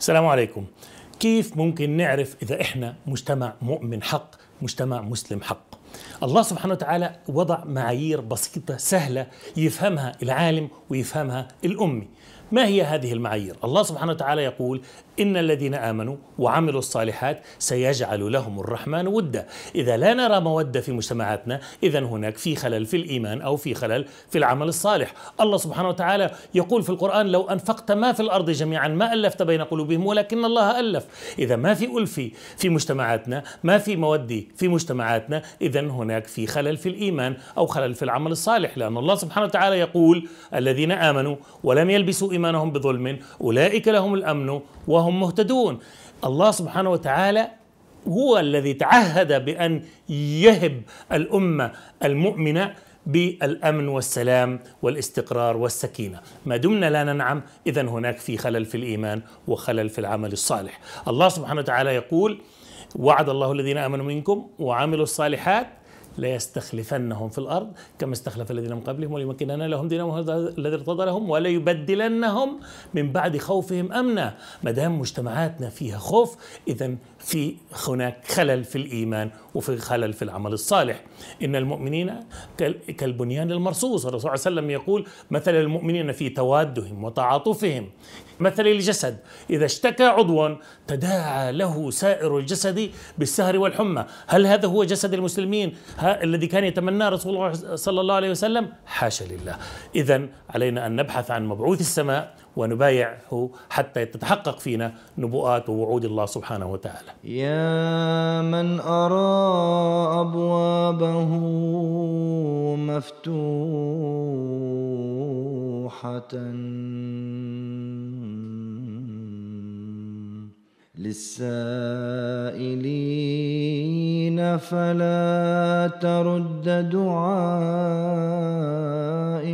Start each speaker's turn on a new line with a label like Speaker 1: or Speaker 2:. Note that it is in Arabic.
Speaker 1: السلام عليكم كيف ممكن نعرف إذا إحنا مجتمع مؤمن حق مجتمع مسلم حق الله سبحانه وتعالى وضع معايير بسيطة سهلة يفهمها العالم ويفهمها الأمي ما هي هذه المعايير؟ الله سبحانه وتعالى يقول: إن الذين آمنوا وعملوا الصالحات سيجعل لهم الرحمن ودا، إذا لا نرى مودة في مجتمعاتنا، إذا هناك في خلل في الإيمان أو في خلل في العمل الصالح، الله سبحانه وتعالى يقول في القرآن: لو أنفقت ما في الأرض جميعا ما ألفت بين قلوبهم ولكن الله ألف، إذا ما في ألفي في مجتمعاتنا، ما في مودي في مجتمعاتنا إذا هناك في خلل في الإيمان أو خلل في العمل الصالح لأن الله سبحانه وتعالى يقول الذين آمنوا ولم يلبسوا إيمانهم بظلم أولئك لهم الأمن وهم مهتدون الله سبحانه وتعالى هو الذي تعهد بأن يهب الأمة المؤمنة بالامن والسلام والاستقرار والسكينه، ما دمنا لا ننعم اذا هناك في خلل في الايمان وخلل في العمل الصالح. الله سبحانه وتعالى يقول: وعد الله الذين امنوا منكم وعملوا الصالحات ليستخلفنهم في الارض كما استخلف الذين من قبلهم وليمكنن لهم دينهم الذي ارتضى لهم وليبدلنهم من بعد خوفهم امنا ما دام مجتمعاتنا فيها خوف اذا في هناك خلل في الايمان وفي خلل في العمل الصالح ان المؤمنين كالبنيان المرصوص الرسول صلى الله عليه وسلم يقول مثل المؤمنين في توادهم وتعاطفهم مثل الجسد إذا اشتكى عضو تداعى له سائر الجسد بالسهر والحمى هل هذا هو جسد المسلمين ها الذي كان يتمناه رسول الله صلى الله عليه وسلم حاشا لله إذا علينا أن نبحث عن مبعوث السماء ونبايعه حتى تتحقق فينا نبوءات ووعود الله سبحانه وتعالى يا من أرى أبوابه مفتوحة للسائلين فلا ترد دعائي